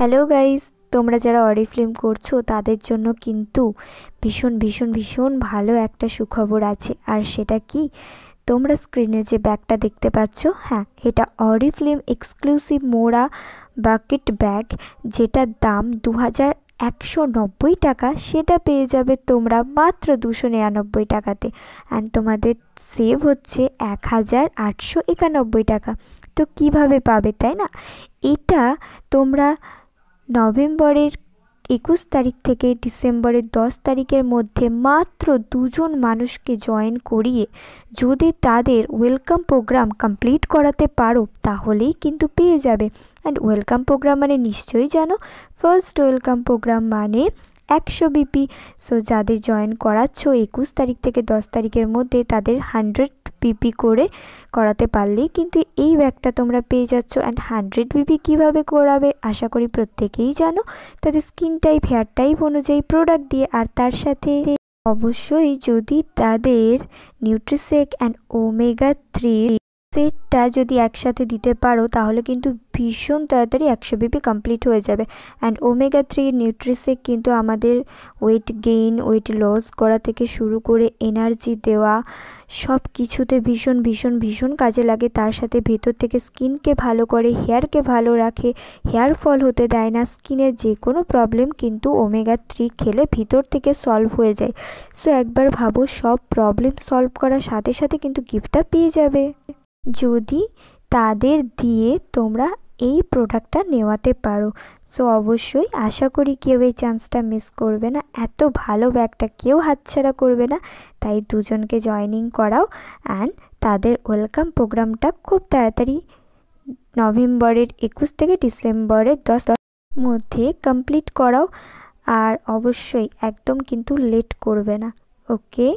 hello guys তোমরা যারা film করছো তাদের জন্য কিন্তু ভীষণ ভীষণ ভীষণ ভালো একটা সুখবর আছে আর সেটা কি তোমরা স্ক্রিনে যে ব্যাগটা দেখতে পাচ্ছ হ্যাঁ এটা ফিল্ম এক্সক্লুসিভ মোড়া বাকেট ব্যাগ যেটার দাম দু হাজার একশো নব্বই টাকা সেটা পেয়ে যাবে তোমরা মাত্র দুশো নিরানব্বই টাকাতে অ্যান্ড তোমাদের সেভ হচ্ছে এক হাজার আটশো একানব্বই টাকা তো কিভাবে পাবে তাই না এটা তোমরা নভেম্বরের একুশ তারিখ থেকে ডিসেম্বরের দশ তারিখের মধ্যে মাত্র দুজন মানুষকে জয়েন করিয়ে যদি তাদের ওয়েলকাম প্রোগ্রাম কমপ্লিট করাতে পারো তাহলেই কিন্তু পেয়ে যাবে অ্যান্ড ওয়েলকাম প্রোগ্রাম মানে নিশ্চয়ই জানো ফার্স্ট ওয়েলকাম প্রোগ্রাম মানে একশো বিপি সো যাদের জয়েন করাচ্ছ একুশ তারিখ থেকে দশ তারিখের মধ্যে তাদের হান্ড্রেড বিপি করে করাতে পারলেই কিন্তু এই ব্যাগটা তোমরা পেয়ে যাচ্ছ অ্যান্ড হান্ড্রেড বিপি কীভাবে করাবে আশা করি প্রত্যেকেই জানো তাদের স্কিন টাইপ হেয়ার টাইপ অনুযায়ী প্রোডাক্ট দিয়ে আর তার সাথে অবশ্যই যদি তাদের নিউট্রিসেক অ্যান্ড ওমেগা থ্রি সেটটা যদি একসাথে দিতে পারো তাহলে কিন্তু ভীষণ তাড়াতাড়ি একশো বিপি কমপ্লিট হয়ে যাবে অ্যান্ড ওমেগা থ্রি নিউট্রিসেক কিন্তু আমাদের ওয়েট গেইন ওয়েট লস করা থেকে শুরু করে এনার্জি দেওয়া সব কিছুতে ভীষণ ভীষণ ভীষণ কাজে লাগে তার সাথে ভেতর থেকে স্কিনকে ভালো করে হেয়ারকে ভালো রাখে হেয়ার ফল হতে দেয় না স্কিনের যে কোনো প্রবলেম কিন্তু ওমেগা থ্রি খেলে ভিতর থেকে সলভ হয়ে যায় সো একবার ভাবো সব প্রবলেম সলভ করার সাথে সাথে কিন্তু গিফটটা পেয়ে যাবে যদি তাদের দিয়ে তোমরা এই প্রোডাক্টটা নেওয়াতে পারো সো অবশ্যই আশা করি কেউ এই চান্সটা মিস করবে না এত ভালো ব্যাগটা কেউ হাতছাড়া করবে না তাই দুজনকে জয়নিং করাও অ্যান্ড তাদের ওয়েলকাম প্রোগ্রামটা খুব তাড়াতাড়ি নভেম্বরের একুশ থেকে ডিসেম্বরের দশ মধ্যে কমপ্লিট করাও আর অবশ্যই একদম কিন্তু লেট করবে না ওকে